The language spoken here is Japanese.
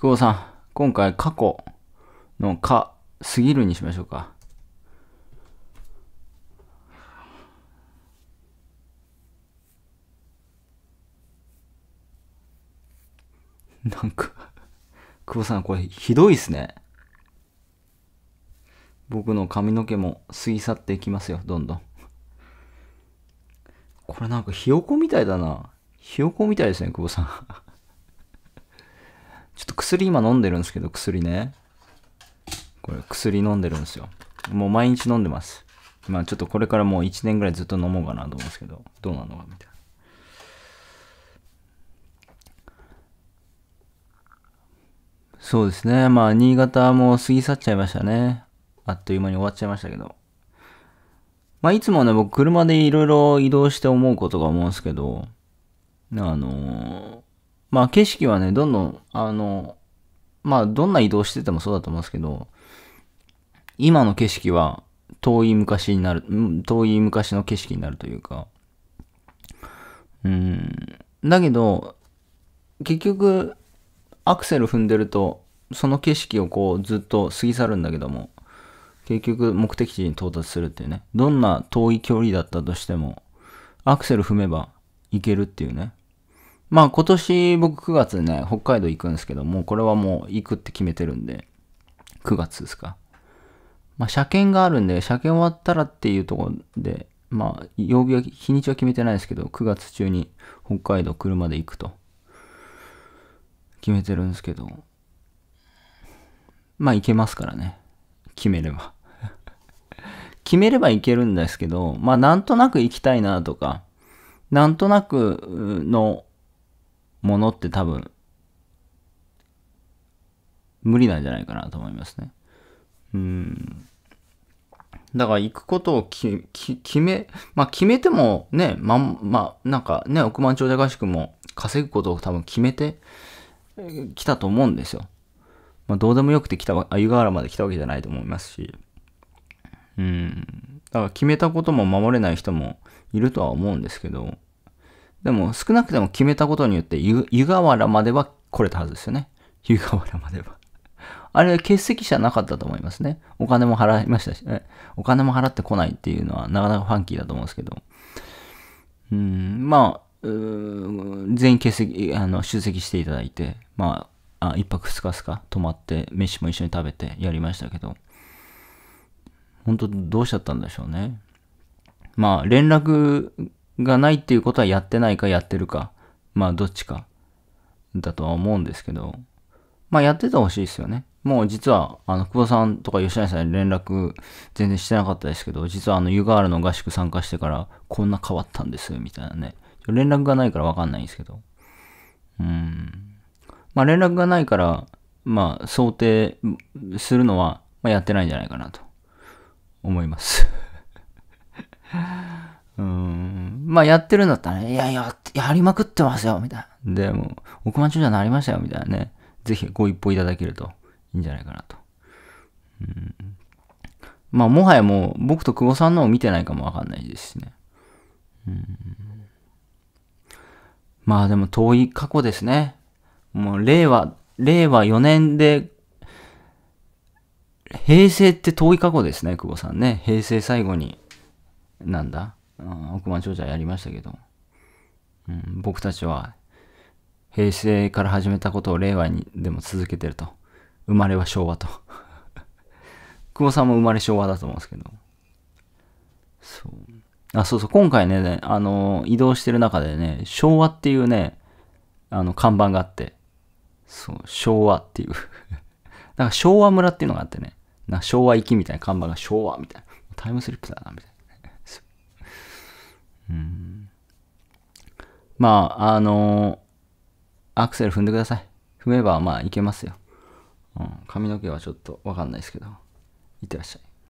久保さん、今回過去のか、すぎるにしましょうか。なんか久保さん、これひどいっすね。僕の髪の毛も過ぎ去っていきますよ、どんどん。これなんかひよこみたいだな。ひよこみたいですね、久保さんちょっと薬今飲んでるんですけど、薬ね。これ薬飲んでるんですよ。もう毎日飲んでます。まあちょっとこれからもう1年ぐらいずっと飲もうかなと思うんですけど、どうなのかみたいな。そうですね。まあ新潟も過ぎ去っちゃいましたね。あっという間に終わっちゃいましたけど。まあいつもね、僕車でいろいろ移動して思うことが思うんですけど、あのまあ景色はね、どんどん、あの、まあどんな移動しててもそうだと思うんですけど、今の景色は遠い昔になる、遠い昔の景色になるというか、うん、だけど、結局、アクセル踏んでると、その景色をこうずっと過ぎ去るんだけども、結局目的地に到達するっていうね、どんな遠い距離だったとしても、アクセル踏めば行けるっていうね、まあ今年僕9月ね、北海道行くんですけども、これはもう行くって決めてるんで、9月ですか。まあ車検があるんで、車検終わったらっていうところで、まあ曜日は、日にちは決めてないですけど、9月中に北海道車で行くと。決めてるんですけど、まあ行けますからね。決めれば。決めれば行けるんですけど、まあなんとなく行きたいなとか、なんとなくのものって多分、無理なんじゃないかなと思いますね。うん。だから行くことをきき決め、まあ決めてもね、ま、まあなんかね、億万長者合宿も稼ぐことを多分決めてきたと思うんですよ。まあどうでもよくて来た、湯河原まで来たわけじゃないと思いますし。うん。だから決めたことも守れない人もいるとは思うんですけど、でも少なくとも決めたことによって湯河原までは来れたはずですよね。湯河原までは。あれは欠席者なかったと思いますね。お金も払いましたし、ね、お金も払ってこないっていうのはなかなかファンキーだと思うんですけど。うん、まあ、全員欠席、あの、出席していただいて、まあ、あ一泊二日すか、泊まって、飯も一緒に食べてやりましたけど、本当どうしちゃったんでしょうね。まあ、連絡がないっていうことはやってないかやってるか、まあどっちかだとは思うんですけど、まあやっててほしいですよね。もう実は、あの、久保さんとか吉成さんに連絡全然してなかったですけど、実はあの、湯河原の合宿参加してからこんな変わったんです、みたいなね。連絡がないからわかんないんですけど。うん。まあ連絡がないから、まあ想定するのは、まあ、やってないんじゃないかなと思います。うん。まあ、やってるんだったらね、いや、いや、やりまくってますよ、みたいな。で、もう、億万長者になりましたよ、みたいなね。ぜひご一報いただけるといいんじゃないかなと。うん。まあ、もはやもう、僕と久保さんのを見てないかもわかんないですしね。うん。まあ、でも遠い過去ですね。もう、令和、令和4年で、平成って遠い過去ですね、久保さんね。平成最後に、なんだ億万長者やりましたけど、うん、僕たちは平成から始めたことを令和にでも続けてると。生まれは昭和と。久保さんも生まれ昭和だと思うんですけど。そう。あ、そうそう、今回ね、あの、移動してる中でね、昭和っていうね、あの、看板があって、そう、昭和っていう。なんか昭和村っていうのがあってね、な昭和行きみたいな看板が昭和みたいな。タイムスリップだな、みたいな。まあ、あのー、アクセル踏んでください。踏めば、まあ、いけますよ。うん、髪の毛はちょっとわかんないですけど。いってらっしゃい。